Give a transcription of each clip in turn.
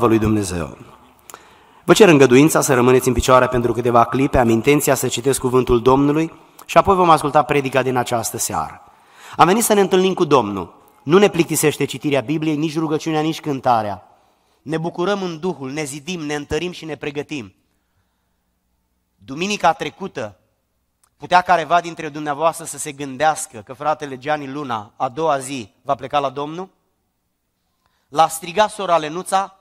slavă lui Dumnezeu! Vă cer îngăduința să rămâneți în picioare pentru câteva clipe, am intenția să citesc cuvântul Domnului și apoi vom asculta predica din această seară. Am venit să ne întâlnim cu Domnul. Nu ne plictisește citirea Bibliei, nici rugăciunea, nici cântarea. Ne bucurăm în Duhul, ne zidim, ne întărim și ne pregătim. Duminica trecută, putea careva dintre dumneavoastră să se gândească că fratele Gianni Luna, a doua zi, va pleca la Domnul? L-a strigat sora Lenuța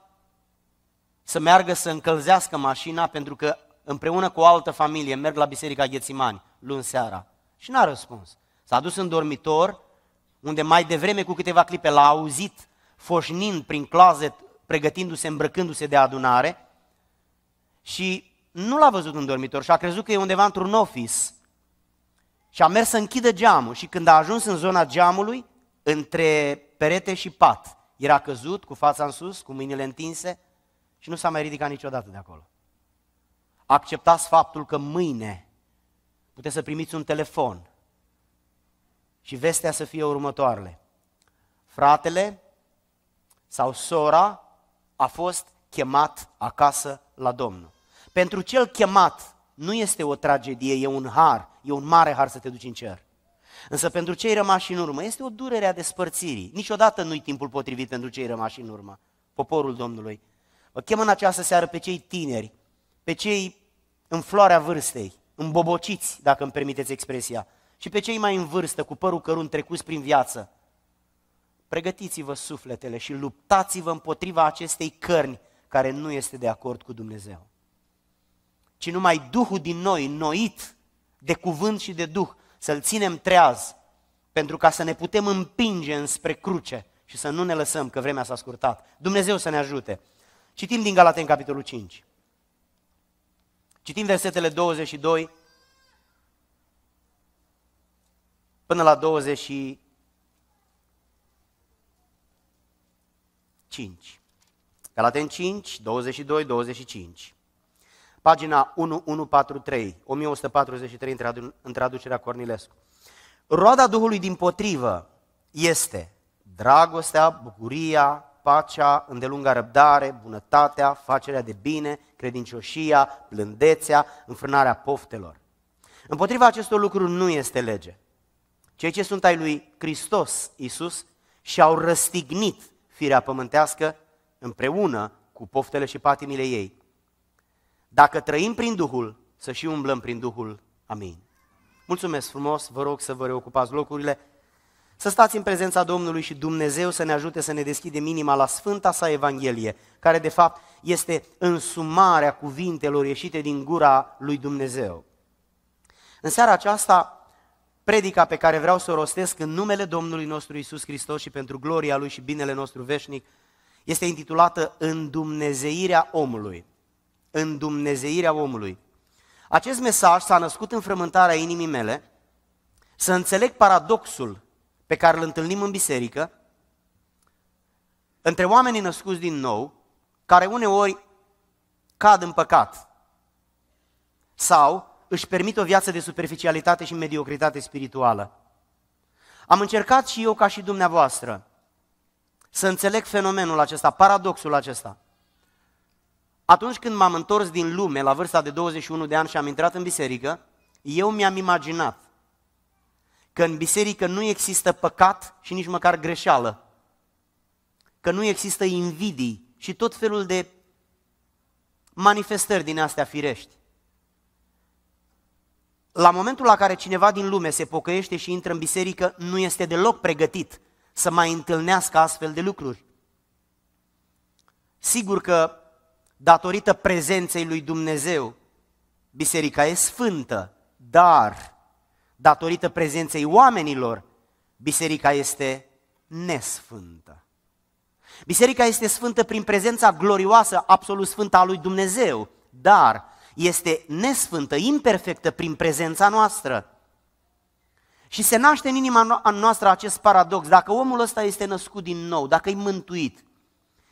să meargă să încălzească mașina pentru că împreună cu o altă familie merg la biserica Ghețimani luni seara. Și n-a răspuns. S-a dus în dormitor, unde mai devreme cu câteva clipe l-a auzit foșnind prin closet, pregătindu-se, îmbrăcându-se de adunare și nu l-a văzut în dormitor și a crezut că e undeva într-un office și a mers să închidă geamul și când a ajuns în zona geamului, între perete și pat, era căzut cu fața în sus, cu mâinile întinse, și nu s-a mai ridicat niciodată de acolo. Acceptați faptul că mâine puteți să primiți un telefon și vestea să fie următoarele. Fratele sau sora a fost chemat acasă la Domnul. Pentru cel chemat nu este o tragedie, e un har, e un mare har să te duci în cer. Însă pentru cei rămași în urmă este o durere a despărțirii. Niciodată nu-i timpul potrivit pentru cei rămași în urmă. Poporul Domnului Vă chem în această seară pe cei tineri, pe cei în floarea vârstei, îmbobociți, dacă îmi permiteți expresia, și pe cei mai în vârstă, cu părul cărunt trecut prin viață. Pregătiți-vă sufletele și luptați-vă împotriva acestei cărni care nu este de acord cu Dumnezeu. Ci numai Duhul din noi, noit de cuvânt și de Duh, să-l ținem treaz, pentru ca să ne putem împinge înspre cruce și să nu ne lăsăm că vremea s-a scurtat. Dumnezeu să ne ajute! Citim din Galaten, capitolul 5. Citim versetele 22 până la 25. Galaten 5, 22, 25. Pagina 1143, 1143 în traducerea Cornilescu. Roada Duhului din potrivă este dragostea, bucuria, pacea, îndelunga răbdare, bunătatea, facerea de bine, credincioșia, blândețea, înfrânarea poftelor. Împotriva acestor lucruri nu este lege. Cei ce sunt ai lui Hristos, Isus, și-au răstignit firea pământească împreună cu poftele și patimile ei. Dacă trăim prin Duhul, să și umblăm prin Duhul. Amin. Mulțumesc frumos, vă rog să vă reocupați locurile. Să stați în prezența Domnului și Dumnezeu să ne ajute să ne deschidem inima la Sfânta sa Evanghelie, care de fapt este însumarea cuvintelor ieșite din gura lui Dumnezeu. În seara aceasta, predica pe care vreau să o rostesc în numele Domnului nostru Isus Hristos și pentru gloria Lui și binele nostru veșnic, este intitulată Îndumnezeirea omului. Îndumnezeirea omului. Acest mesaj s-a născut în frământarea inimii mele să înțeleg paradoxul pe care îl întâlnim în biserică, între oamenii născuți din nou, care uneori cad în păcat sau își permit o viață de superficialitate și mediocritate spirituală. Am încercat și eu, ca și dumneavoastră, să înțeleg fenomenul acesta, paradoxul acesta. Atunci când m-am întors din lume la vârsta de 21 de ani și am intrat în biserică, eu mi-am imaginat că în biserică nu există păcat și nici măcar greșeală, că nu există invidii și tot felul de manifestări din astea firești. La momentul la care cineva din lume se pocăiește și intră în biserică, nu este deloc pregătit să mai întâlnească astfel de lucruri. Sigur că, datorită prezenței lui Dumnezeu, biserica e sfântă, dar datorită prezenței oamenilor, biserica este nesfântă. Biserica este sfântă prin prezența glorioasă, absolut sfântă a lui Dumnezeu, dar este nesfântă, imperfectă prin prezența noastră. Și se naște în inima noastră acest paradox, dacă omul ăsta este născut din nou, dacă e mântuit,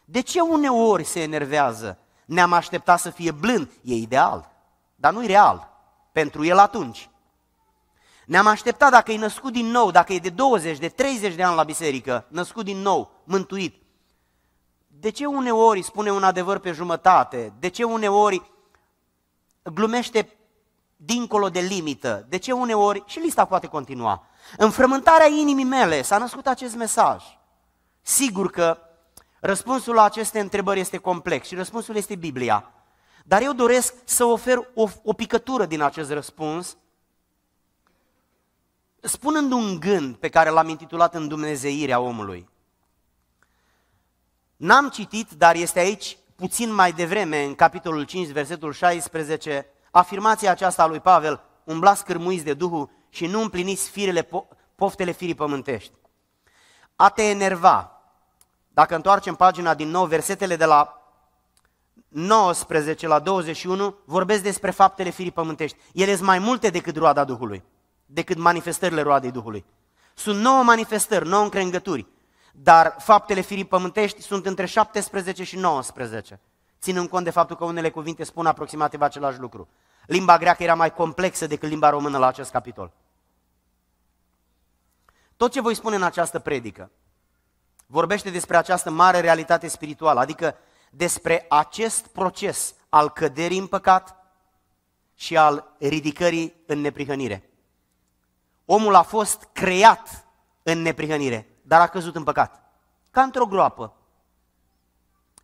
de ce uneori se enervează? Ne-am așteptat să fie blând, e ideal, dar nu e real pentru el atunci. Ne-am așteptat dacă e născut din nou, dacă e de 20, de 30 de ani la biserică, născut din nou, mântuit. De ce uneori spune un adevăr pe jumătate? De ce uneori glumește dincolo de limită? De ce uneori? Și lista poate continua. În frământarea inimii mele s-a născut acest mesaj. Sigur că răspunsul la aceste întrebări este complex și răspunsul este Biblia. Dar eu doresc să ofer o, o picătură din acest răspuns spunând un gând pe care l-am intitulat în Dumnezeirea omului. N-am citit, dar este aici puțin mai devreme, în capitolul 5, versetul 16, afirmația aceasta a lui Pavel, umblați cârmuiți de Duhul și nu împliniți firele, po- poftele firii pământești. A te enerva, dacă întoarcem pagina din nou, versetele de la 19 la 21 vorbesc despre faptele firii pământești. Ele sunt mai multe decât roada Duhului decât manifestările roadei Duhului. Sunt nouă manifestări, nouă încrengături, dar faptele firii pământești sunt între 17 și 19, ținând cont de faptul că unele cuvinte spun aproximativ același lucru. Limba greacă era mai complexă decât limba română la acest capitol. Tot ce voi spune în această predică vorbește despre această mare realitate spirituală, adică despre acest proces al căderii în păcat și al ridicării în neprihănire. Omul a fost creat în neprihănire, dar a căzut în păcat. Ca într-o groapă.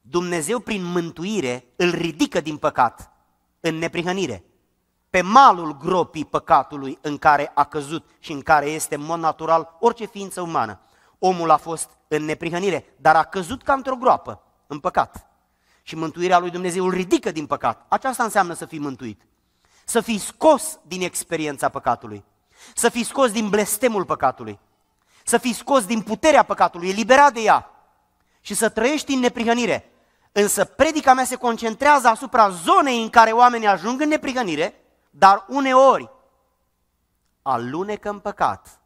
Dumnezeu prin mântuire îl ridică din păcat în neprihănire. Pe malul gropii păcatului în care a căzut și în care este în mod natural orice ființă umană. Omul a fost în neprihănire, dar a căzut ca într-o groapă, în păcat. Și mântuirea lui Dumnezeu îl ridică din păcat. Aceasta înseamnă să fii mântuit. Să fii scos din experiența păcatului. Să fii scos din blestemul păcatului, să fii scos din puterea păcatului, eliberat de ea și să trăiești în neprihănire. Însă predica mea se concentrează asupra zonei în care oamenii ajung în neprihănire, dar uneori alunecă în păcat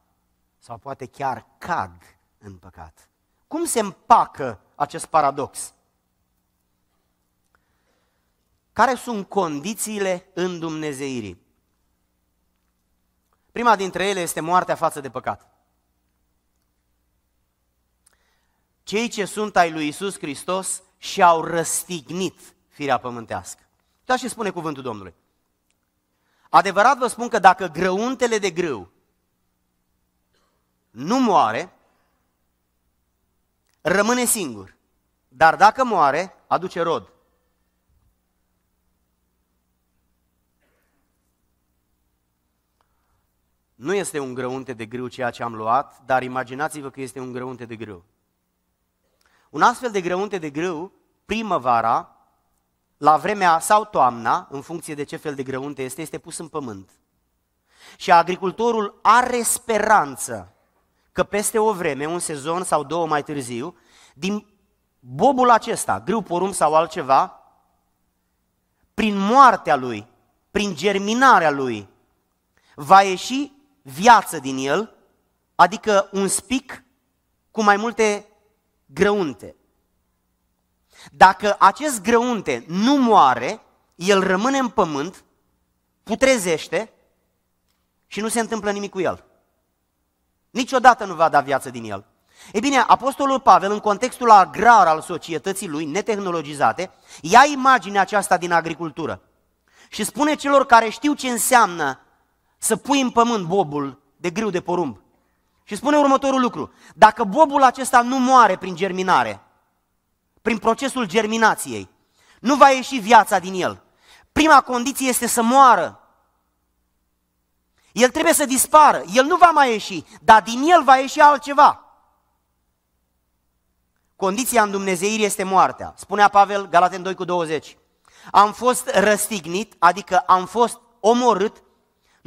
sau poate chiar cad în păcat. Cum se împacă acest paradox? Care sunt condițiile îndumnezeirii? Prima dintre ele este moartea față de păcat. Cei ce sunt ai lui Isus Hristos și-au răstignit firea pământească. Da și spune cuvântul Domnului. Adevărat vă spun că dacă grăuntele de grâu nu moare, rămâne singur. Dar dacă moare, aduce rod. Nu este un grăunte de grâu ceea ce am luat, dar imaginați-vă că este un grăunte de grâu. Un astfel de grăunte de grâu, primăvara, la vremea sau toamna, în funcție de ce fel de grăunte este, este pus în pământ. Și agricultorul are speranță că peste o vreme, un sezon sau două mai târziu, din bobul acesta, grâu, porumb sau altceva, prin moartea lui, prin germinarea lui, va ieși viață din el, adică un spic cu mai multe grăunte. Dacă acest grăunte nu moare, el rămâne în pământ, putrezește și nu se întâmplă nimic cu el. Niciodată nu va da viață din el. Ei bine, Apostolul Pavel, în contextul agrar al societății lui, netehnologizate, ia imaginea aceasta din agricultură și spune celor care știu ce înseamnă să pui în pământ bobul de grâu de porumb. Și spune următorul lucru, dacă bobul acesta nu moare prin germinare, prin procesul germinației, nu va ieși viața din el. Prima condiție este să moară. El trebuie să dispară, el nu va mai ieși, dar din el va ieși altceva. Condiția în Dumnezeire este moartea. Spunea Pavel, Galaten 2 cu 20. Am fost răstignit, adică am fost omorât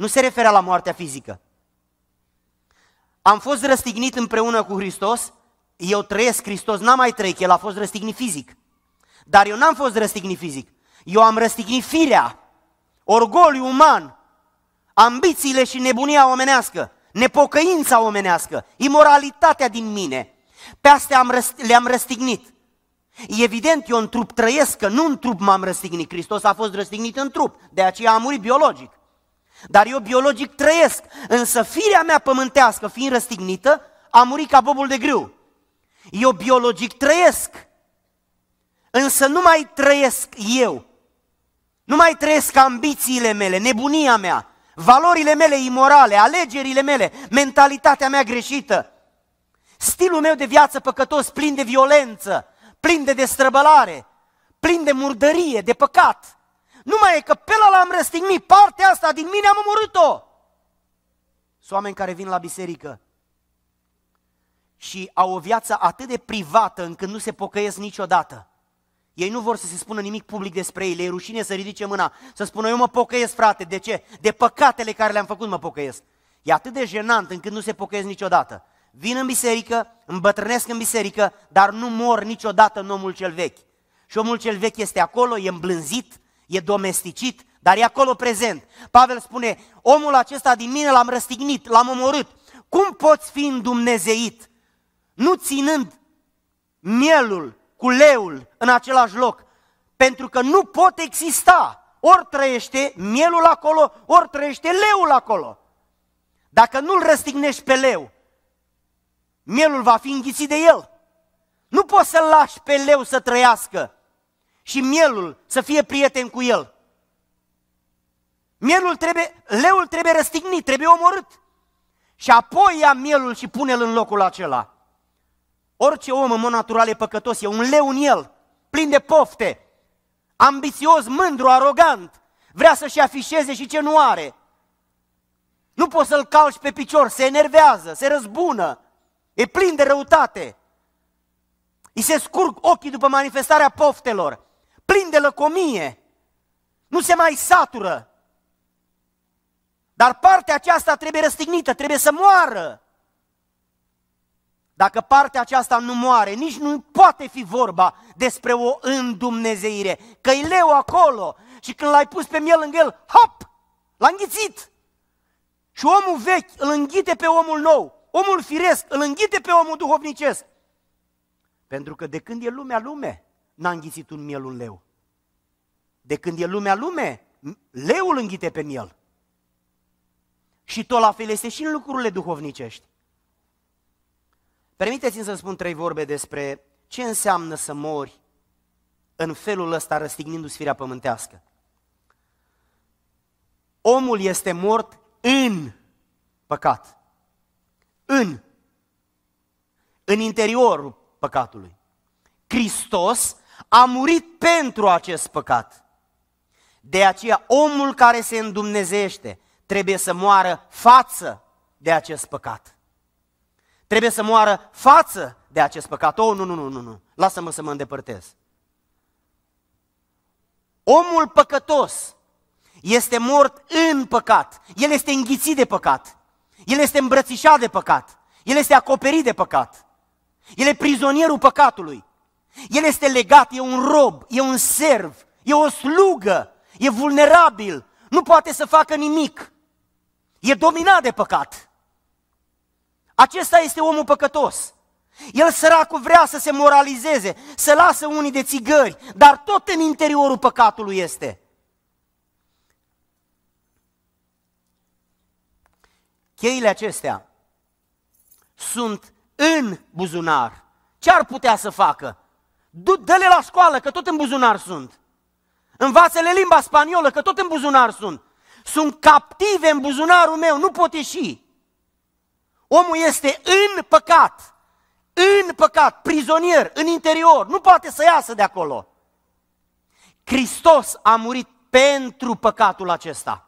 nu se referea la moartea fizică. Am fost răstignit împreună cu Hristos, eu trăiesc, Hristos n-a mai trăit, El a fost răstignit fizic. Dar eu n-am fost răstignit fizic, eu am răstignit firea, orgoliu uman, ambițiile și nebunia omenească, nepocăința omenească, imoralitatea din mine. Pe astea am răst- le-am răstignit. Evident, eu în trup trăiesc, că nu în trup m-am răstignit. Hristos a fost răstignit în trup, de aceea a murit biologic. Dar eu biologic trăiesc, însă firea mea pământească fiind răstignită, a murit ca bobul de grâu. Eu biologic trăiesc, însă nu mai trăiesc eu. Nu mai trăiesc ambițiile mele, nebunia mea, valorile mele imorale, alegerile mele, mentalitatea mea greșită, stilul meu de viață păcătos, plin de violență, plin de destrăbălare, plin de murdărie, de păcat. Numai e că pe la l-am răstignit, partea asta din mine am omorât-o. Sunt oameni care vin la biserică și au o viață atât de privată încât nu se pocăiesc niciodată. Ei nu vor să se spună nimic public despre ei, le rușine să ridice mâna, să spună eu mă pocăiesc frate, de ce? De păcatele care le-am făcut mă pocăiesc. E atât de jenant încât nu se pocăiesc niciodată. Vin în biserică, îmbătrânesc în biserică, dar nu mor niciodată în omul cel vechi. Și omul cel vechi este acolo, e îmblânzit, e domesticit, dar e acolo prezent. Pavel spune, omul acesta din mine l-am răstignit, l-am omorât. Cum poți fi îndumnezeit nu ținând mielul cu leul în același loc? Pentru că nu pot exista. Ori trăiește mielul acolo, ori trăiește leul acolo. Dacă nu-l răstignești pe leu, mielul va fi înghițit de el. Nu poți să-l lași pe leu să trăiască și mielul să fie prieten cu el. Mielul trebuie, leul trebuie răstignit, trebuie omorât. Și apoi ia mielul și pune-l în locul acela. Orice om în mod natural e păcătos, e un leu în el, plin de pofte, ambițios, mândru, arogant, vrea să-și afișeze și ce nu are. Nu poți să-l calci pe picior, se enervează, se răzbună, e plin de răutate. Îi se scurg ochii după manifestarea poftelor plin de lăcomie, nu se mai satură. Dar partea aceasta trebuie răstignită, trebuie să moară. Dacă partea aceasta nu moare, nici nu poate fi vorba despre o îndumnezeire. Că e leu acolo și când l-ai pus pe miel lângă el, hop, l-a înghițit. Și omul vechi îl înghite pe omul nou, omul firesc îl înghite pe omul duhovnicesc. Pentru că de când e lumea lume, n-a înghițit un miel un leu. De când e lumea lume, leul înghite pe miel. Și tot la fel este și în lucrurile duhovnicești. Permiteți-mi să spun trei vorbe despre ce înseamnă să mori în felul ăsta răstignindu-ți firea pământească. Omul este mort în păcat. În. În interiorul păcatului. Hristos a murit pentru acest păcat. De aceea omul care se îndumnezește trebuie să moară față de acest păcat. Trebuie să moară față de acest păcat. Oh, nu, nu, nu, nu, nu. Lasă-mă să mă îndepărtez. Omul păcătos este mort în păcat. El este înghițit de păcat. El este îmbrățișat de păcat. El este acoperit de păcat. El e prizonierul păcatului. El este legat, e un rob, e un serv, e o slugă, e vulnerabil, nu poate să facă nimic. E dominat de păcat. Acesta este omul păcătos. El săracul vrea să se moralizeze, să lasă unii de țigări, dar tot în interiorul păcatului este. Cheile acestea sunt în buzunar. Ce ar putea să facă? Du, dă-le la școală, că tot în buzunar sunt. Învață-le limba spaniolă, că tot în buzunar sunt. Sunt captive în buzunarul meu, nu pot ieși. Omul este în păcat, în păcat, prizonier, în interior, nu poate să iasă de acolo. Hristos a murit pentru păcatul acesta.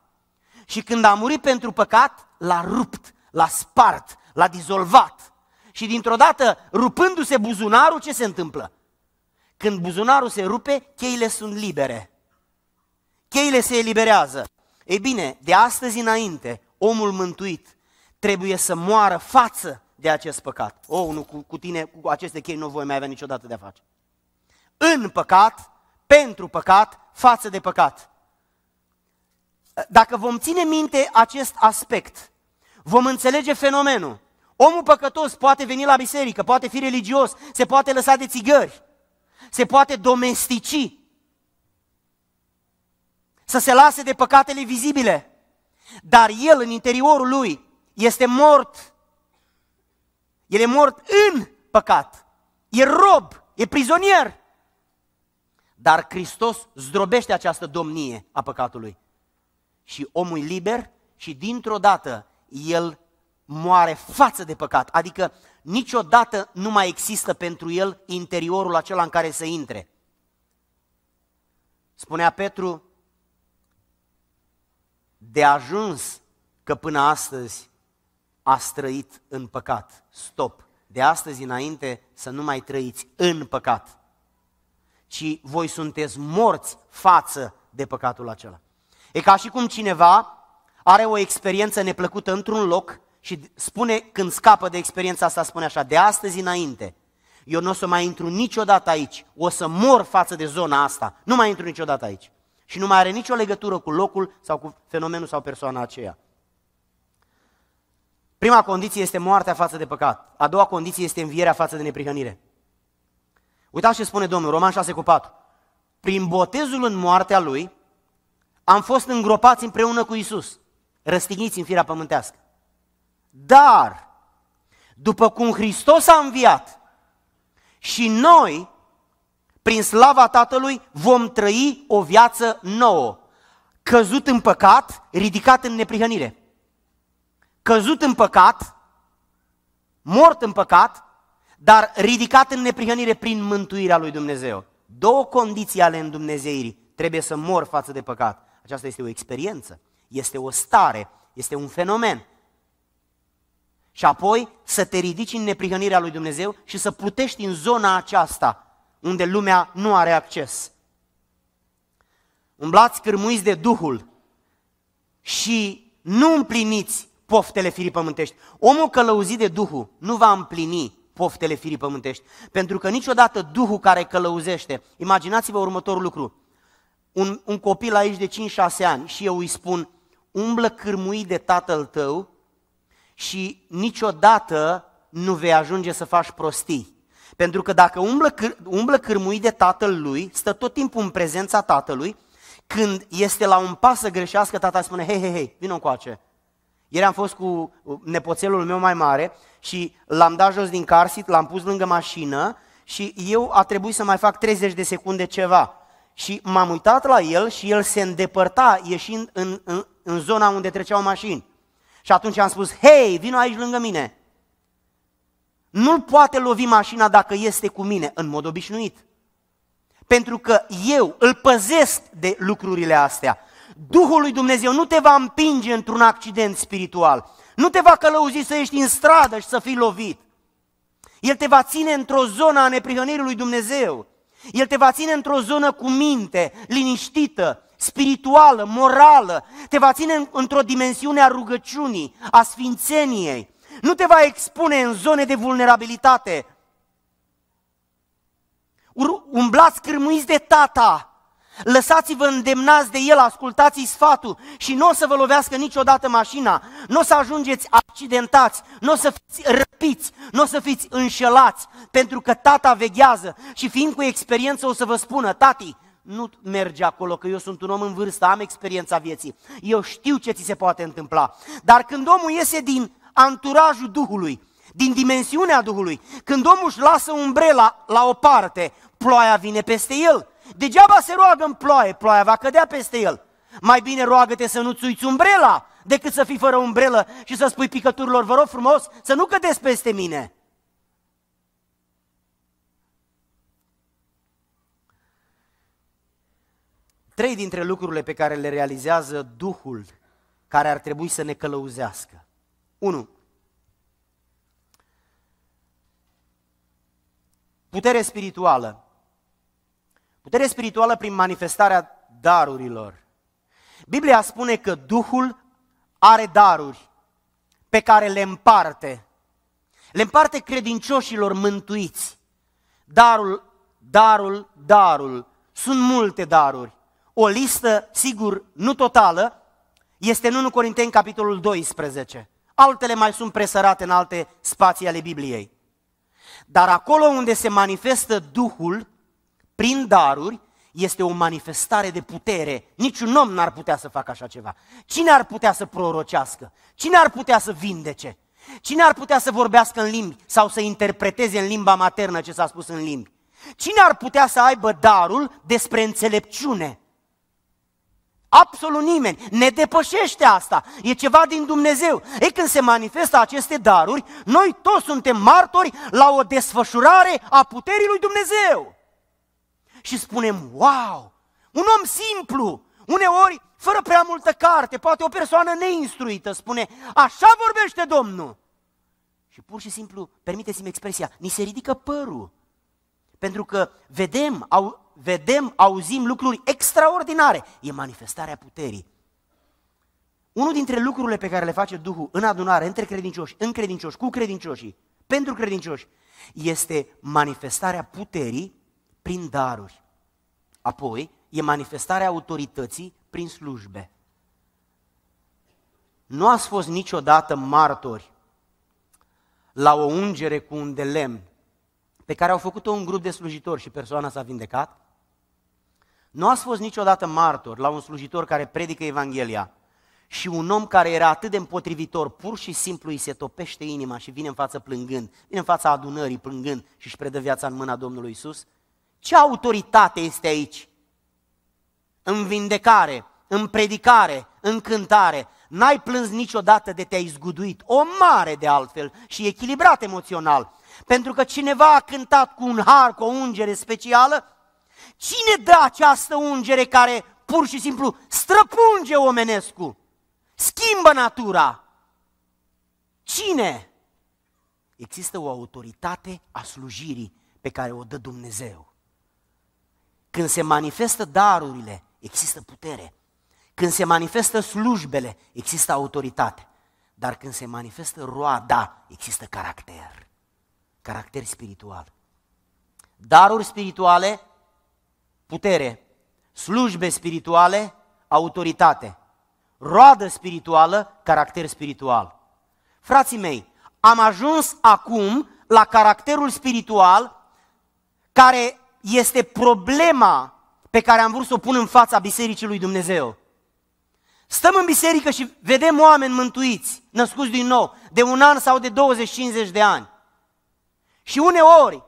Și când a murit pentru păcat, l-a rupt, l-a spart, l-a dizolvat. Și dintr-o dată, rupându-se buzunarul, ce se întâmplă? Când buzunarul se rupe, cheile sunt libere. Cheile se eliberează. Ei bine, de astăzi înainte, omul mântuit trebuie să moară față de acest păcat. O, oh, nu, cu, cu tine, cu aceste chei nu voi mai avea niciodată de-a face. În păcat, pentru păcat, față de păcat. Dacă vom ține minte acest aspect, vom înțelege fenomenul. Omul păcătos poate veni la biserică, poate fi religios, se poate lăsa de țigări, se poate domestici, să se lase de păcatele vizibile, dar el în interiorul lui este mort. El e mort în păcat, e rob, e prizonier. Dar Hristos zdrobește această domnie a păcatului. Și omul e liber și dintr-o dată el moare față de păcat, adică niciodată nu mai există pentru el interiorul acela în care să intre. Spunea Petru, de ajuns că până astăzi a străit în păcat. Stop! De astăzi înainte să nu mai trăiți în păcat, ci voi sunteți morți față de păcatul acela. E ca și cum cineva are o experiență neplăcută într-un loc și spune, când scapă de experiența asta, spune așa, de astăzi înainte, eu nu o să mai intru niciodată aici, o să mor față de zona asta, nu mai intru niciodată aici. Și nu mai are nicio legătură cu locul sau cu fenomenul sau persoana aceea. Prima condiție este moartea față de păcat. A doua condiție este învierea față de neprihănire. Uitați ce spune Domnul, Roman 6 cu 4. Prin botezul în moartea lui, am fost îngropați împreună cu Isus, răstigniți în firea pământească. Dar, după cum Hristos a înviat și noi, prin slava Tatălui, vom trăi o viață nouă. Căzut în păcat, ridicat în neprihănire. Căzut în păcat, mort în păcat, dar ridicat în neprihănire prin mântuirea lui Dumnezeu. Două condiții ale îndumnezeirii. Trebuie să mor față de păcat. Aceasta este o experiență, este o stare, este un fenomen și apoi să te ridici în neprihănirea lui Dumnezeu și să plutești în zona aceasta unde lumea nu are acces. Umblați cârmuiți de Duhul și nu împliniți poftele firii pământești. Omul călăuzit de Duhul nu va împlini poftele firii pământești, pentru că niciodată Duhul care călăuzește, imaginați-vă următorul lucru, un, un copil aici de 5-6 ani și eu îi spun, umblă cârmuit de tatăl tău și niciodată nu vei ajunge să faci prostii. Pentru că dacă umblă, umblă cârmui de tatăl lui, stă tot timpul în prezența tatălui, când este la un pas să greșească, tata spune, hei, hei, hei, vină încoace. Ieri am fost cu uh, nepoțelul meu mai mare și l-am dat jos din carsit, l-am pus lângă mașină și eu a trebuit să mai fac 30 de secunde ceva. Și m-am uitat la el și el se îndepărta ieșind în, în, în zona unde treceau mașini. Și atunci am spus, hei, vino aici lângă mine. Nu-l poate lovi mașina dacă este cu mine, în mod obișnuit. Pentru că eu îl păzesc de lucrurile astea. Duhul lui Dumnezeu nu te va împinge într-un accident spiritual. Nu te va călăuzi să ieși în stradă și să fii lovit. El te va ține într-o zonă a neprihănirii lui Dumnezeu. El te va ține într-o zonă cu minte, liniștită, spirituală, morală, te va ține într-o dimensiune a rugăciunii, a sfințeniei. Nu te va expune în zone de vulnerabilitate. Umblați cârmuiți de tata, Lăsați-vă îndemnați de el, ascultați sfatul și nu o să vă lovească niciodată mașina, nu o să ajungeți accidentați, nu o să fiți răpiți, nu o să fiți înșelați, pentru că tata veghează și fiind cu experiență o să vă spună, tati, nu merge acolo, că eu sunt un om în vârstă, am experiența vieții, eu știu ce ți se poate întâmpla. Dar când omul iese din anturajul Duhului, din dimensiunea Duhului, când omul își lasă umbrela la o parte, ploaia vine peste el. Degeaba se roagă în ploaie, ploaia va cădea peste el. Mai bine roagă-te să nu-ți uiți umbrela decât să fii fără umbrelă și să spui picăturilor, vă rog frumos, să nu cădeți peste mine. Trei dintre lucrurile pe care le realizează Duhul care ar trebui să ne călăuzească. 1. Putere spirituală. Putere spirituală prin manifestarea darurilor. Biblia spune că Duhul are daruri pe care le împarte. Le împarte credincioșilor mântuiți. Darul, darul, darul. Sunt multe daruri o listă, sigur, nu totală, este în 1 Corinteni, capitolul 12. Altele mai sunt presărate în alte spații ale Bibliei. Dar acolo unde se manifestă Duhul, prin daruri, este o manifestare de putere. Niciun om n-ar putea să facă așa ceva. Cine ar putea să prorocească? Cine ar putea să vindece? Cine ar putea să vorbească în limbi sau să interpreteze în limba maternă ce s-a spus în limbi? Cine ar putea să aibă darul despre înțelepciune? Absolut nimeni. Ne depășește asta. E ceva din Dumnezeu. E când se manifestă aceste daruri, noi toți suntem martori la o desfășurare a puterii lui Dumnezeu. Și spunem, wow, un om simplu, uneori fără prea multă carte, poate o persoană neinstruită spune, așa vorbește Domnul. Și pur și simplu, permiteți-mi expresia, ni se ridică părul. Pentru că vedem, au, vedem, auzim lucruri extraordinare. E manifestarea puterii. Unul dintre lucrurile pe care le face Duhul în adunare, între credincioși, în credincioși, cu credincioșii, pentru credincioși, este manifestarea puterii prin daruri. Apoi, e manifestarea autorității prin slujbe. Nu ați fost niciodată martori la o ungere cu un de lemn pe care au făcut-o un grup de slujitori și persoana s-a vindecat? Nu ați fost niciodată martor la un slujitor care predică Evanghelia și un om care era atât de împotrivitor, pur și simplu îi se topește inima și vine în față plângând, vine în fața adunării plângând și își predă viața în mâna Domnului Isus? Ce autoritate este aici? În vindecare, în predicare, în cântare, n-ai plâns niciodată de te-ai zguduit, o mare de altfel și echilibrat emoțional, pentru că cineva a cântat cu un har, cu o ungere specială, cine dă această ungere care pur și simplu străpunge omenescul, schimbă natura? Cine? Există o autoritate a slujirii pe care o dă Dumnezeu. Când se manifestă darurile, există putere. Când se manifestă slujbele, există autoritate. Dar când se manifestă roada, există caracter caracter spiritual. Daruri spirituale, putere, slujbe spirituale, autoritate, roadă spirituală, caracter spiritual. Frații mei, am ajuns acum la caracterul spiritual care este problema pe care am vrut să o pun în fața Bisericii lui Dumnezeu. Stăm în biserică și vedem oameni mântuiți, născuți din nou, de un an sau de 20-50 de ani. Și uneori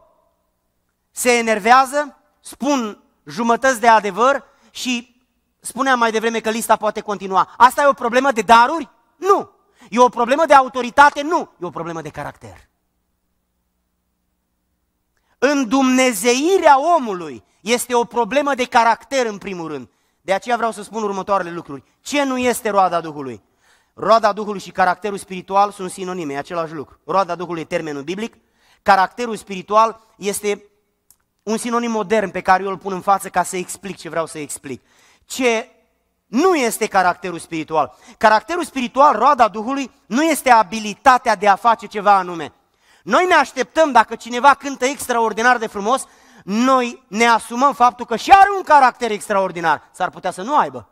se enervează, spun jumătăți de adevăr și spuneam mai devreme că lista poate continua. Asta e o problemă de daruri? Nu. E o problemă de autoritate? Nu. E o problemă de caracter. În dumnezeirea omului este o problemă de caracter în primul rând. De aceea vreau să spun următoarele lucruri. Ce nu este roada Duhului? Roada Duhului și caracterul spiritual sunt sinonime, e același lucru. Roada Duhului e termenul biblic, caracterul spiritual este un sinonim modern pe care eu îl pun în față ca să explic ce vreau să explic. Ce nu este caracterul spiritual. Caracterul spiritual, roada Duhului, nu este abilitatea de a face ceva anume. Noi ne așteptăm, dacă cineva cântă extraordinar de frumos, noi ne asumăm faptul că și are un caracter extraordinar. S-ar putea să nu aibă.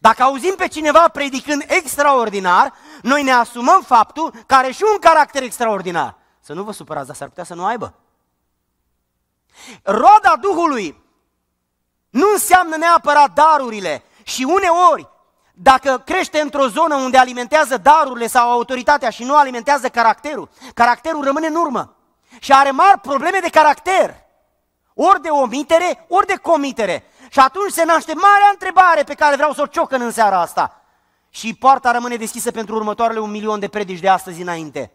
Dacă auzim pe cineva predicând extraordinar, noi ne asumăm faptul că are și un caracter extraordinar. Să nu vă supărați, dar s-ar putea să nu aibă. Roda Duhului nu înseamnă neapărat darurile și uneori, dacă crește într-o zonă unde alimentează darurile sau autoritatea și nu alimentează caracterul, caracterul rămâne în urmă și are mari probleme de caracter, ori de omitere, ori de comitere. Și atunci se naște marea întrebare pe care vreau să o ciocăn în seara asta. Și poarta rămâne deschisă pentru următoarele un milion de predici de astăzi înainte.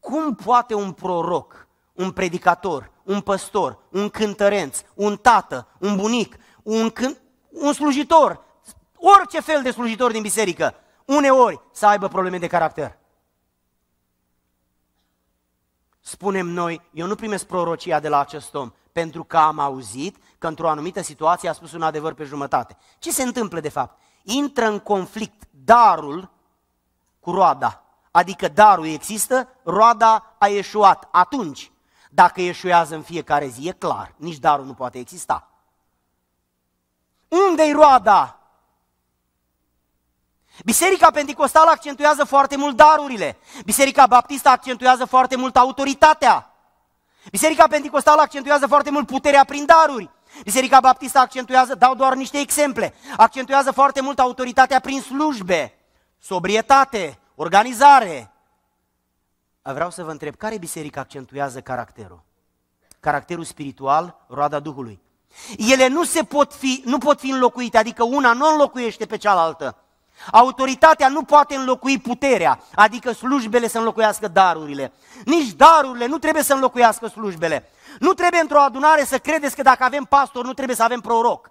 Cum poate un proroc, un predicator, un păstor, un cântărenț, un tată, un bunic, un, cânt, un slujitor, orice fel de slujitor din biserică, uneori să aibă probleme de caracter? Spunem noi, eu nu primesc prorocia de la acest om, pentru că am auzit că într-o anumită situație a spus un adevăr pe jumătate. Ce se întâmplă de fapt? Intră în conflict darul cu roada. Adică darul există, roada a ieșuat. Atunci, dacă ieșuează în fiecare zi, e clar, nici darul nu poate exista. Unde-i roada? Biserica Pentecostală accentuează foarte mult darurile. Biserica Baptistă accentuează foarte mult autoritatea. Biserica Pentecostală accentuează foarte mult puterea prin daruri. Biserica Baptistă accentuează, dau doar niște exemple, accentuează foarte mult autoritatea prin slujbe, sobrietate, organizare. Vreau să vă întreb, care biserică accentuează caracterul? Caracterul spiritual, roada Duhului. Ele nu, se pot fi, nu pot fi înlocuite, adică una nu înlocuiește pe cealaltă. Autoritatea nu poate înlocui puterea, adică slujbele să înlocuiască darurile. Nici darurile nu trebuie să înlocuiască slujbele. Nu trebuie într-o adunare să credeți că dacă avem pastor nu trebuie să avem proroc.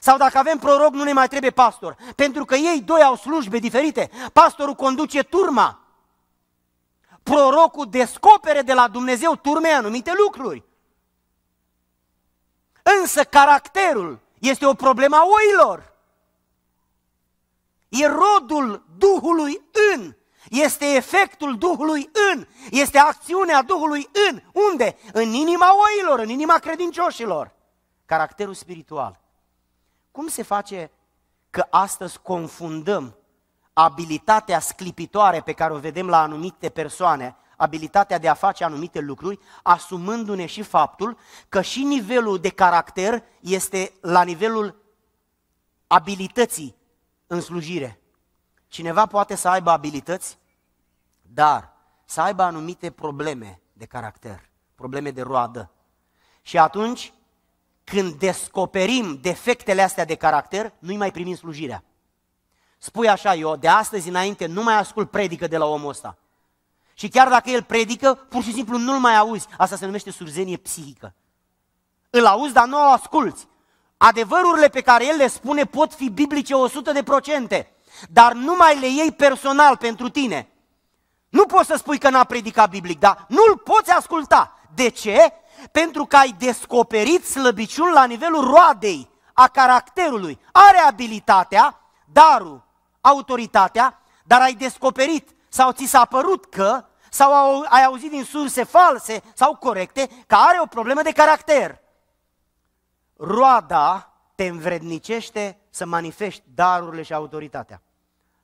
Sau dacă avem proroc nu ne mai trebuie pastor, pentru că ei doi au slujbe diferite. Pastorul conduce turma. Prorocul descopere de la Dumnezeu turme anumite lucruri. Însă caracterul este o problemă a oilor e rodul Duhului în, este efectul Duhului în, este acțiunea Duhului în. Unde? În inima oilor, în inima credincioșilor. Caracterul spiritual. Cum se face că astăzi confundăm abilitatea sclipitoare pe care o vedem la anumite persoane, abilitatea de a face anumite lucruri, asumându-ne și faptul că și nivelul de caracter este la nivelul abilității în slujire. Cineva poate să aibă abilități, dar să aibă anumite probleme de caracter, probleme de roadă. Și atunci, când descoperim defectele astea de caracter, nu-i mai primim slujirea. Spui așa, eu de astăzi înainte nu mai ascult predică de la omul ăsta. Și chiar dacă el predică, pur și simplu nu-l mai auzi. Asta se numește surzenie psihică. Îl auzi, dar nu o asculți. Adevărurile pe care el le spune pot fi biblice 100%, dar numai le iei personal pentru tine. Nu poți să spui că n-a predicat biblic, dar nu-l poți asculta. De ce? Pentru că ai descoperit slăbiciuni la nivelul roadei, a caracterului. Are abilitatea, darul, autoritatea, dar ai descoperit sau ți s-a părut că, sau ai auzit din surse false sau corecte, că are o problemă de caracter roada te învrednicește să manifesti darurile și autoritatea.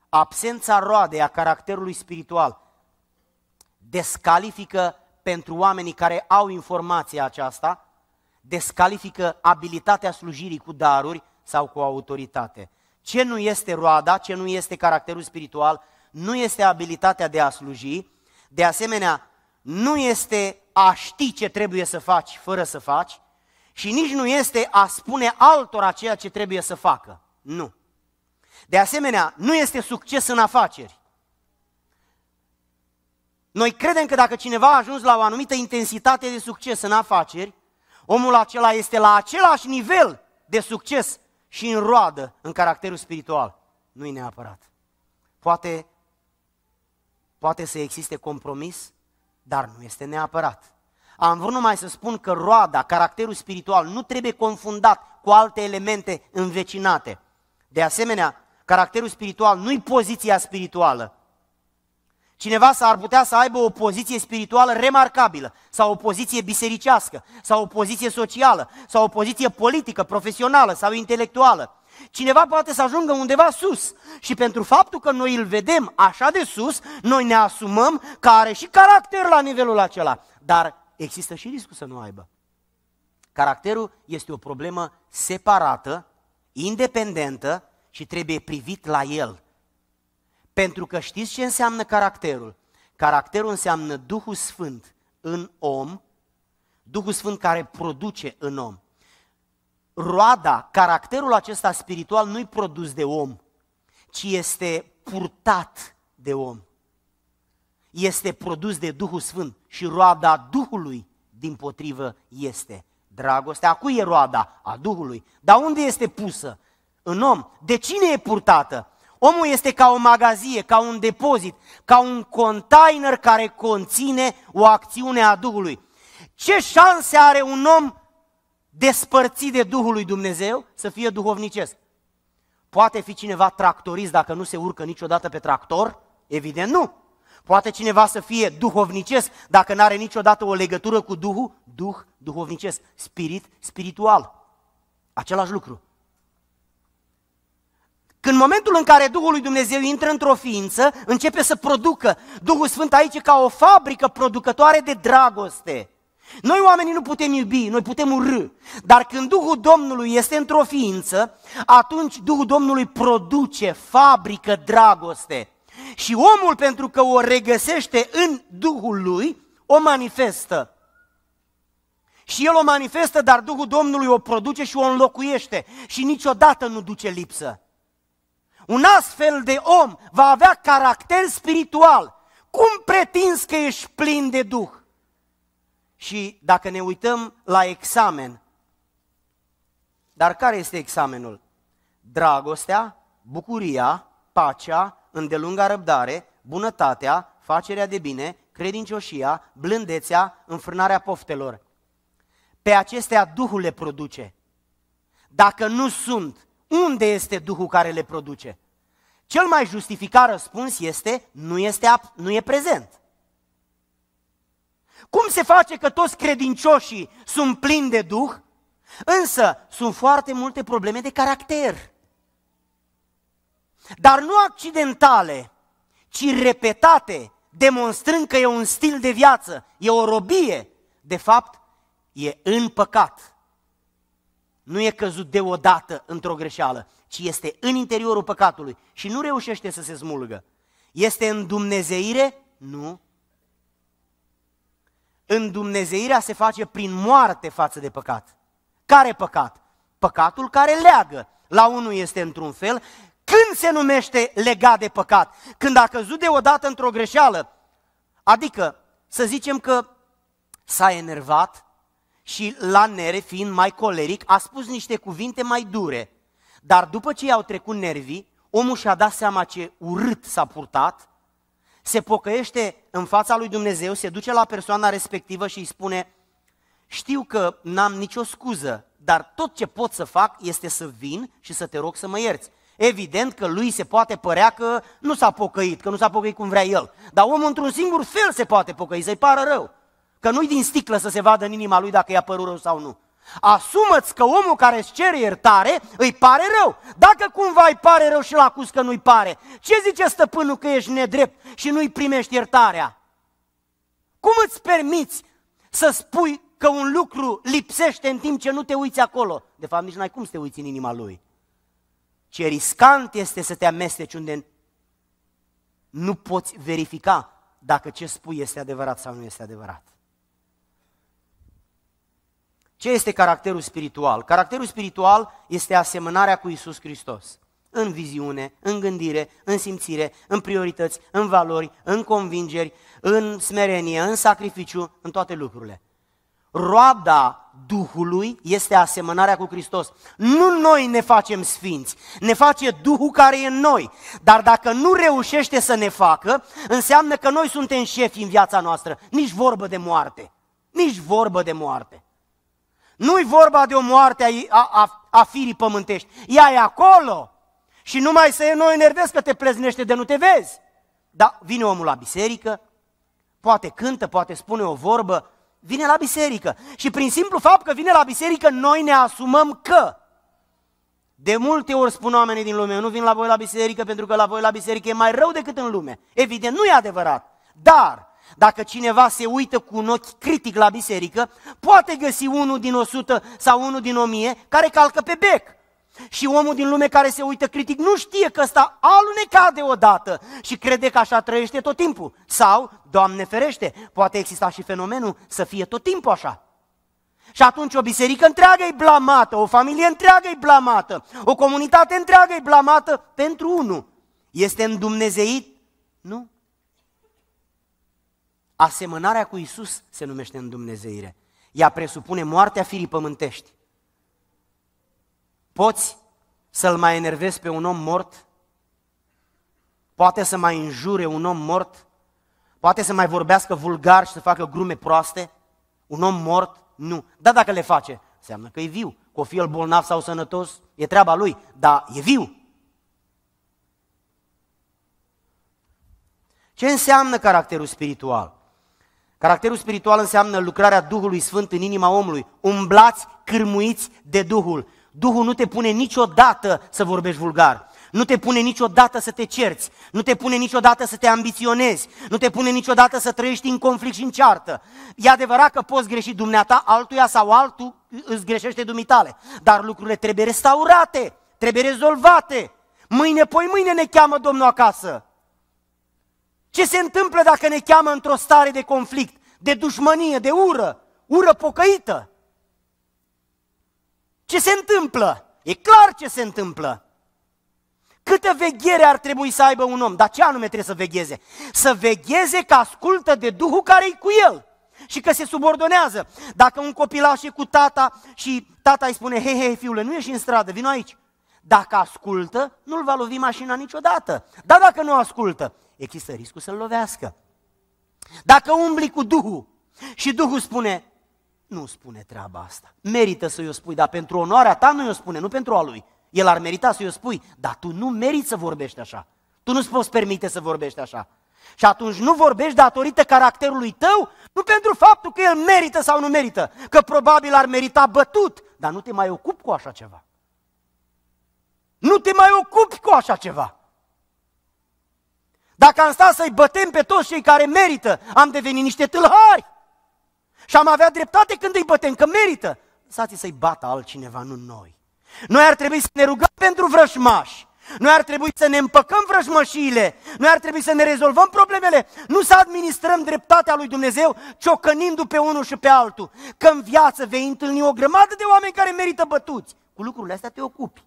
Absența roadei a caracterului spiritual descalifică pentru oamenii care au informația aceasta, descalifică abilitatea slujirii cu daruri sau cu autoritate. Ce nu este roada, ce nu este caracterul spiritual, nu este abilitatea de a sluji, de asemenea, nu este a ști ce trebuie să faci fără să faci, și nici nu este a spune altora ceea ce trebuie să facă. Nu. De asemenea, nu este succes în afaceri. Noi credem că dacă cineva a ajuns la o anumită intensitate de succes în afaceri, omul acela este la același nivel de succes și în roadă în caracterul spiritual. nu e neapărat. Poate, poate să existe compromis, dar nu este neapărat. Am vrut numai să spun că roada, caracterul spiritual, nu trebuie confundat cu alte elemente învecinate. De asemenea, caracterul spiritual nu-i poziția spirituală. Cineva s-ar putea să aibă o poziție spirituală remarcabilă, sau o poziție bisericească, sau o poziție socială, sau o poziție politică, profesională sau intelectuală. Cineva poate să ajungă undeva sus și pentru faptul că noi îl vedem așa de sus, noi ne asumăm că are și caracter la nivelul acela. Dar există și riscul să nu aibă. Caracterul este o problemă separată, independentă și trebuie privit la el. Pentru că știți ce înseamnă caracterul? Caracterul înseamnă Duhul Sfânt în om, Duhul Sfânt care produce în om. Roada, caracterul acesta spiritual nu-i produs de om, ci este purtat de om este produs de Duhul Sfânt și roada Duhului din potrivă este dragostea. Cui e roada? A Duhului. Dar unde este pusă? În om. De cine e purtată? Omul este ca o magazie, ca un depozit, ca un container care conține o acțiune a Duhului. Ce șanse are un om despărțit de Duhul lui Dumnezeu să fie duhovnicesc? Poate fi cineva tractorist dacă nu se urcă niciodată pe tractor? Evident nu. Poate cineva să fie duhovnicesc dacă nu are niciodată o legătură cu Duhul, Duh, duhovnicesc, spirit, spiritual. Același lucru. Când momentul în care Duhul lui Dumnezeu intră într-o ființă, începe să producă. Duhul Sfânt aici ca o fabrică producătoare de dragoste. Noi oamenii nu putem iubi, noi putem urâ, dar când Duhul Domnului este într-o ființă, atunci Duhul Domnului produce fabrică dragoste și omul pentru că o regăsește în Duhul lui, o manifestă. Și el o manifestă, dar Duhul Domnului o produce și o înlocuiește și niciodată nu duce lipsă. Un astfel de om va avea caracter spiritual. Cum pretinzi că ești plin de Duh? Și dacă ne uităm la examen, dar care este examenul? Dragostea, bucuria, pacea, îndelunga răbdare, bunătatea, facerea de bine, credincioșia, blândețea, înfrânarea poftelor. Pe acestea Duhul le produce. Dacă nu sunt, unde este Duhul care le produce? Cel mai justificat răspuns este, nu, este, nu e prezent. Cum se face că toți credincioșii sunt plini de Duh, însă sunt foarte multe probleme de caracter? dar nu accidentale, ci repetate, demonstrând că e un stil de viață, e o robie, de fapt, e în păcat. Nu e căzut deodată într-o greșeală, ci este în interiorul păcatului și nu reușește să se smulgă. Este în Dumnezeire? Nu. În Dumnezeirea se face prin moarte față de păcat. Care păcat? Păcatul care leagă. La unul este într-un fel când se numește legat de păcat? Când a căzut deodată într-o greșeală. Adică, să zicem că s-a enervat și la nere, fiind mai coleric, a spus niște cuvinte mai dure. Dar după ce i-au trecut nervii, omul și-a dat seama ce urât s-a purtat, se pocăiește în fața lui Dumnezeu, se duce la persoana respectivă și îi spune, știu că n-am nicio scuză, dar tot ce pot să fac este să vin și să te rog să mă ierți. Evident că lui se poate părea că nu s-a pocăit, că nu s-a pocăit cum vrea el. Dar omul într-un singur fel se poate pocăi, să-i pară rău. Că nu-i din sticlă să se vadă în inima lui dacă i-a părut rău sau nu. Asumă-ți că omul care îți cere iertare îi pare rău. Dacă cumva îi pare rău și la acuz că nu-i pare, ce zice stăpânul că ești nedrept și nu-i primești iertarea? Cum îți permiți să spui că un lucru lipsește în timp ce nu te uiți acolo? De fapt, nici n-ai cum să te uiți în inima lui. Ce riscant este să te amesteci unde nu poți verifica dacă ce spui este adevărat sau nu este adevărat. Ce este caracterul spiritual? Caracterul spiritual este asemănarea cu Isus Hristos. În viziune, în gândire, în simțire, în priorități, în valori, în convingeri, în smerenie, în sacrificiu, în toate lucrurile. Roada Duhului este asemănarea cu Hristos. Nu noi ne facem sfinți, ne face Duhul care e în noi. Dar dacă nu reușește să ne facă, înseamnă că noi suntem șefi în viața noastră. Nici vorbă de moarte. Nici vorbă de moarte. Nu-i vorba de o moarte a, a, a, firii pământești. Ea e acolo. Și numai să nu enervezi că te pleznește de nu te vezi. Dar vine omul la biserică, poate cântă, poate spune o vorbă, vine la biserică. Și prin simplu fapt că vine la biserică, noi ne asumăm că. De multe ori spun oamenii din lume, eu nu vin la voi la biserică pentru că la voi la biserică e mai rău decât în lume. Evident, nu e adevărat. Dar, dacă cineva se uită cu un ochi critic la biserică, poate găsi unul din 100 sau unul din 1000 care calcă pe bec. Și omul din lume care se uită critic nu știe că ăsta aluneca deodată și crede că așa trăiește tot timpul. Sau, Doamne ferește, poate exista și fenomenul să fie tot timpul așa. Și atunci o biserică întreagă e blamată, o familie întreagă e blamată, o comunitate întreagă e blamată pentru unul. Este îndumnezeit? Nu. Asemănarea cu Isus se numește îndumnezeire. Ea presupune moartea firii pământești. Poți să-l mai enervezi pe un om mort? Poate să mai înjure un om mort? Poate să mai vorbească vulgar și să facă grume proaste? Un om mort? Nu. Dar dacă le face, înseamnă că e viu. Că o fi el bolnav sau sănătos, e treaba lui, dar e viu. Ce înseamnă caracterul spiritual? Caracterul spiritual înseamnă lucrarea Duhului Sfânt în inima omului. Umblați cârmuiți de Duhul. Duhul nu te pune niciodată să vorbești vulgar. Nu te pune niciodată să te cerți, nu te pune niciodată să te ambiționezi, nu te pune niciodată să trăiești în conflict și în ceartă. E adevărat că poți greși dumneata altuia sau altul îți greșește dumitale, dar lucrurile trebuie restaurate, trebuie rezolvate. Mâine, poi mâine ne cheamă Domnul acasă. Ce se întâmplă dacă ne cheamă într-o stare de conflict, de dușmănie, de ură, ură pocăită? Ce se întâmplă? E clar ce se întâmplă. Câtă veghere ar trebui să aibă un om? Dar ce anume trebuie să vegheze? Să vegheze că ascultă de Duhul care e cu el și că se subordonează. Dacă un copilaș e cu tata și tata îi spune, hei, hei, fiule, nu ieși în stradă, vino aici. Dacă ascultă, nu-l va lovi mașina niciodată. Dar dacă nu ascultă, există riscul să-l lovească. Dacă umbli cu Duhul și Duhul spune, nu spune treaba asta. Merită să-i o spui, dar pentru onoarea ta nu-i o spune, nu pentru a lui. El ar merita să-i o spui, dar tu nu meriți să vorbești așa. Tu nu-ți poți permite să vorbești așa. Și atunci nu vorbești datorită caracterului tău, nu pentru faptul că el merită sau nu merită, că probabil ar merita bătut, dar nu te mai ocupi cu așa ceva. Nu te mai ocupi cu așa ceva. Dacă am stat să-i bătem pe toți cei care merită, am devenit niște tâlhari. Și am avea dreptate când îi bătem, că merită. Lăsați să-i bată altcineva, nu noi. Noi ar trebui să ne rugăm pentru vrăjmași. Noi ar trebui să ne împăcăm vrăjmășiile, noi ar trebui să ne rezolvăm problemele, nu să administrăm dreptatea lui Dumnezeu ciocănindu pe unul și pe altul. Că în viață vei întâlni o grămadă de oameni care merită bătuți. Cu lucrurile astea te ocupi.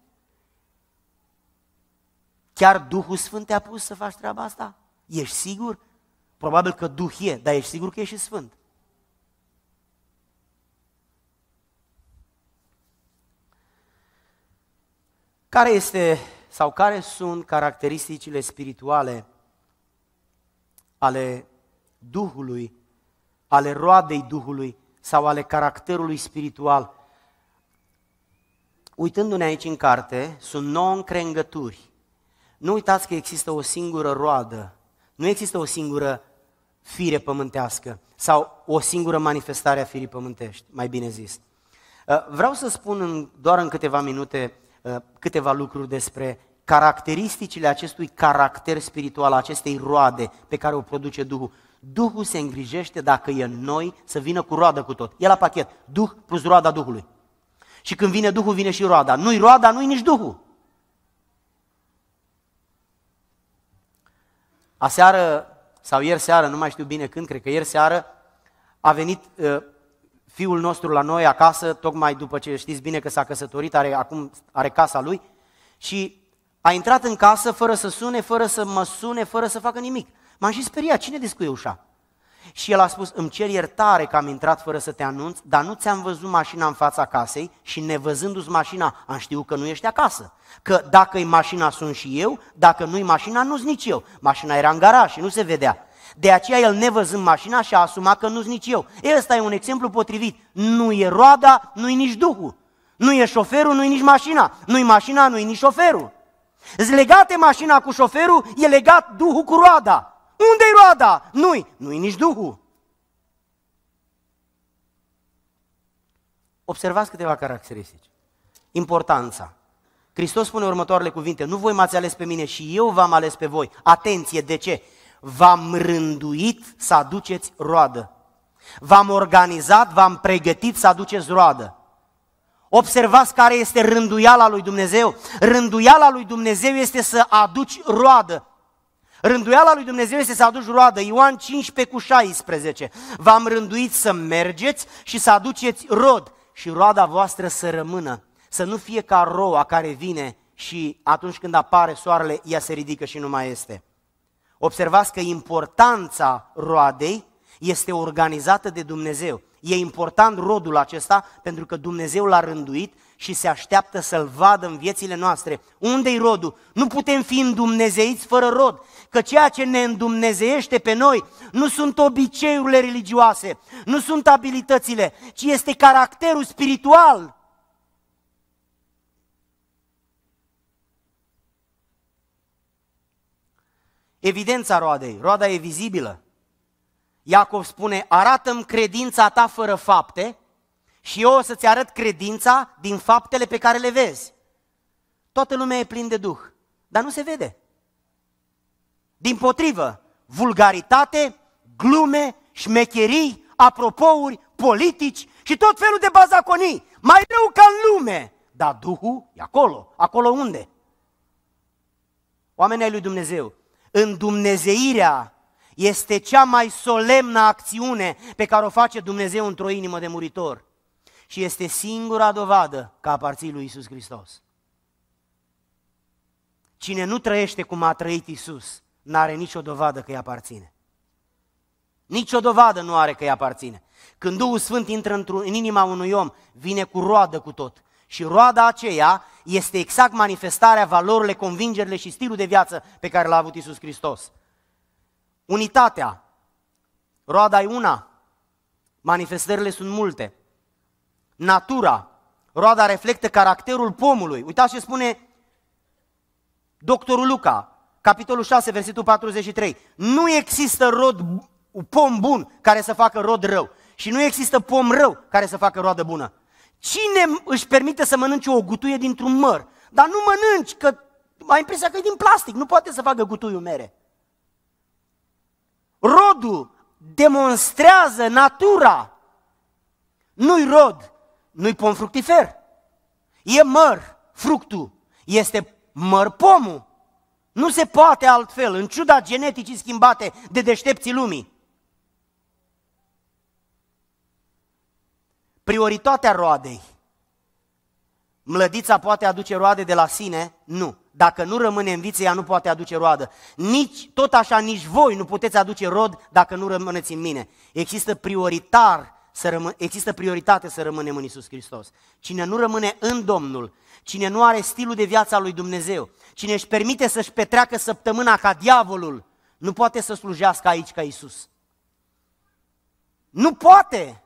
Chiar Duhul Sfânt te-a pus să faci treaba asta? Ești sigur? Probabil că Duh e, dar ești sigur că ești și Sfânt. Care este sau care sunt caracteristicile spirituale ale Duhului, ale roadei Duhului sau ale caracterului spiritual? Uitându-ne aici în carte, sunt nouă încrengături. Nu uitați că există o singură roadă, nu există o singură fire pământească sau o singură manifestare a firii pământești, mai bine zis. Vreau să spun în, doar în câteva minute Uh, câteva lucruri despre caracteristicile acestui caracter spiritual, acestei roade pe care o produce Duhul. Duhul se îngrijește dacă e în noi să vină cu roadă cu tot. E la pachet. Duh plus roada Duhului. Și când vine Duhul, vine și roada. Nu-i roada, nu-i nici Duhul. Aseară, sau ieri seară, nu mai știu bine când, cred că ieri seară, a venit uh, fiul nostru la noi acasă, tocmai după ce știți bine că s-a căsătorit, are, acum are casa lui și a intrat în casă fără să sune, fără să mă sune, fără să facă nimic. M-am și speriat, cine descuie ușa? Și el a spus, îmi cer iertare că am intrat fără să te anunț, dar nu ți-am văzut mașina în fața casei și nevăzându-ți mașina, am știut că nu ești acasă. Că dacă e mașina sunt și eu, dacă nu e mașina, nu-s nici eu. Mașina era în garaj și nu se vedea. De aceea el, nevăzând mașina, și-a asumat că nu-s nici eu. Ăsta e un exemplu potrivit. Nu e roada, nu-i nici duhul. Nu e șoferul, nu-i nici mașina. Nu-i mașina, nu-i nici șoferul. Sunt legate mașina cu șoferul, e legat duhul cu roada. Unde-i roada? Nu-i, nu-i nici duhul. Observați câteva caracteristici. Importanța. Hristos spune următoarele cuvinte, nu voi m-ați ales pe mine și eu v-am ales pe voi. Atenție, de ce? v-am rânduit să aduceți roadă. V-am organizat, v-am pregătit să aduceți roadă. Observați care este rânduiala lui Dumnezeu. Rânduiala lui Dumnezeu este să aduci roadă. Rânduiala lui Dumnezeu este să aduci roadă. Ioan 15 cu 16. V-am rânduit să mergeți și să aduceți rod și roada voastră să rămână. Să nu fie ca roa care vine și atunci când apare soarele, ea se ridică și nu mai este. Observați că importanța roadei este organizată de Dumnezeu. E important rodul acesta pentru că Dumnezeu l-a rânduit și se așteaptă să-l vadă în viețile noastre. Unde-i rodul? Nu putem fi îndumnezeiți fără rod, că ceea ce ne îndumnezeiește pe noi nu sunt obiceiurile religioase, nu sunt abilitățile, ci este caracterul spiritual evidența roadei, roada e vizibilă. Iacov spune, arată-mi credința ta fără fapte și eu o să-ți arăt credința din faptele pe care le vezi. Toată lumea e plin de Duh, dar nu se vede. Din potrivă, vulgaritate, glume, șmecherii, apropouri, politici și tot felul de bazaconii, mai rău ca în lume, dar Duhul e acolo, acolo unde? Oamenii lui Dumnezeu îndumnezeirea este cea mai solemnă acțiune pe care o face Dumnezeu într-o inimă de muritor și este singura dovadă că aparții lui Isus Hristos. Cine nu trăiește cum a trăit Isus, n-are nicio dovadă că îi aparține. Nicio dovadă nu are că îi aparține. Când Duhul Sfânt intră în inima unui om, vine cu roadă cu tot. Și roada aceea este exact manifestarea, valorile, convingerile și stilul de viață pe care l-a avut Isus Hristos. Unitatea. Roada e una. Manifestările sunt multe. Natura. Roada reflectă caracterul pomului. Uitați ce spune doctorul Luca, capitolul 6, versetul 43. Nu există rod, pom bun care să facă rod rău. Și nu există pom rău care să facă roadă bună. Cine își permite să mănânce o gutuie dintr-un măr? Dar nu mănânci, că ai impresia că e din plastic, nu poate să facă gutuiul mere. Rodul demonstrează natura. Nu-i rod, nu-i pom fructifer. E măr, fructul. Este măr pomul. Nu se poate altfel, în ciuda geneticii schimbate de deștepții lumii. prioritatea roadei. Mlădița poate aduce roade de la sine? Nu. Dacă nu rămâne în viță, ea nu poate aduce roadă. Nici, tot așa, nici voi nu puteți aduce rod dacă nu rămâneți în mine. Există prioritar să rămâ- există prioritate să rămânem în Isus Hristos. Cine nu rămâne în Domnul, cine nu are stilul de viață al lui Dumnezeu, cine își permite să-și petreacă săptămâna ca diavolul, nu poate să slujească aici ca Isus. Nu poate!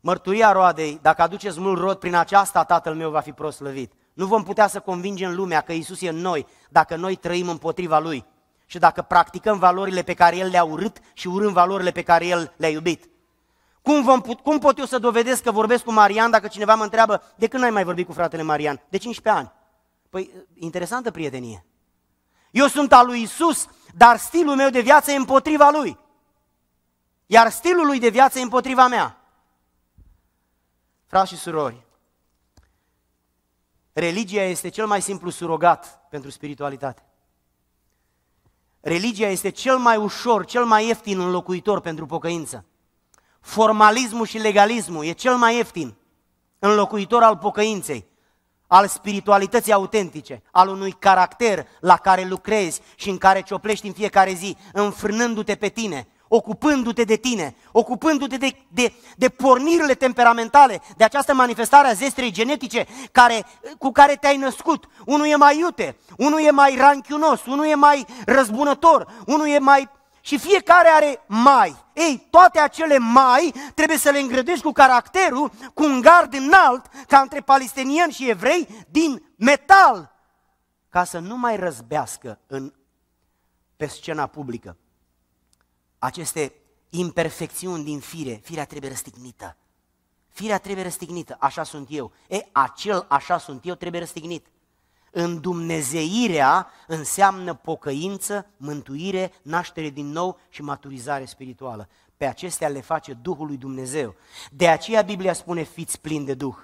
Mărturia roadei, dacă aduceți mult rod prin aceasta, Tatăl meu va fi proslăvit. Nu vom putea să convingem lumea că Isus e în noi dacă noi trăim împotriva Lui și dacă practicăm valorile pe care El le-a urât și urând valorile pe care El le-a iubit. Cum, vom put, cum pot eu să dovedesc că vorbesc cu Marian dacă cineva mă întreabă de când ai mai vorbit cu fratele Marian? De 15 ani. Păi, interesantă prietenie. Eu sunt al lui Isus, dar stilul meu de viață e împotriva lui. Iar stilul lui de viață e împotriva mea. Frați și surori, religia este cel mai simplu surogat pentru spiritualitate. Religia este cel mai ușor, cel mai ieftin înlocuitor pentru pocăință. Formalismul și legalismul e cel mai ieftin înlocuitor al pocăinței, al spiritualității autentice, al unui caracter la care lucrezi și în care cioplești în fiecare zi, înfrânându-te pe tine, ocupându-te de tine, ocupându-te de, de, de pornirile temperamentale, de această manifestare a zestrei genetice care, cu care te-ai născut. Unul e mai iute, unul e mai ranchiunos, unul e mai răzbunător, unul e mai... Și fiecare are mai. Ei, toate acele mai trebuie să le îngrădești cu caracterul, cu un gard înalt, ca între palestinieni și evrei, din metal, ca să nu mai răzbească în, pe scena publică aceste imperfecțiuni din fire, firea trebuie răstignită. Firea trebuie răstignită, așa sunt eu. E, acel așa sunt eu trebuie răstignit. Îndumnezeirea înseamnă pocăință, mântuire, naștere din nou și maturizare spirituală. Pe acestea le face Duhul lui Dumnezeu. De aceea Biblia spune fiți plini de Duh.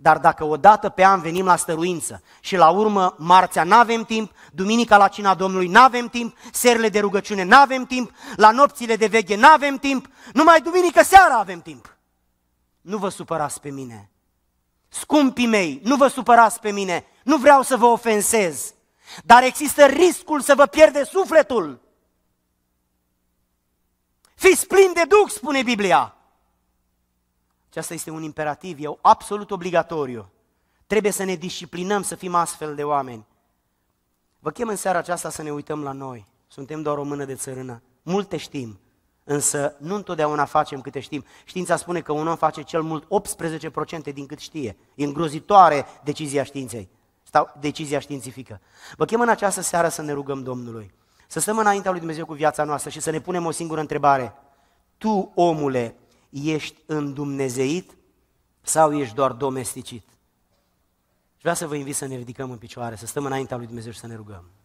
Dar dacă o dată pe an venim la stăruință și la urmă marțea n-avem timp, duminica la cina Domnului n-avem timp, serile de rugăciune n-avem timp, la nopțile de veche n-avem timp, numai duminică seara avem timp. Nu vă supărați pe mine. Scumpii mei, nu vă supărați pe mine, nu vreau să vă ofensez, dar există riscul să vă pierde sufletul. Fiți plini de Duh, spune Biblia. Și asta este un imperativ, e absolut obligatoriu. Trebuie să ne disciplinăm să fim astfel de oameni. Vă chem în seara aceasta să ne uităm la noi. Suntem doar o mână de țărână. Multe știm, însă nu întotdeauna facem câte știm. Știința spune că un om face cel mult 18% din cât știe. E îngrozitoare decizia științei, sau decizia științifică. Vă chem în această seară să ne rugăm Domnului, să stăm înaintea lui Dumnezeu cu viața noastră și să ne punem o singură întrebare. Tu, omule, ești îndumnezeit sau ești doar domesticit? Și vreau să vă invit să ne ridicăm în picioare, să stăm înaintea lui Dumnezeu și să ne rugăm.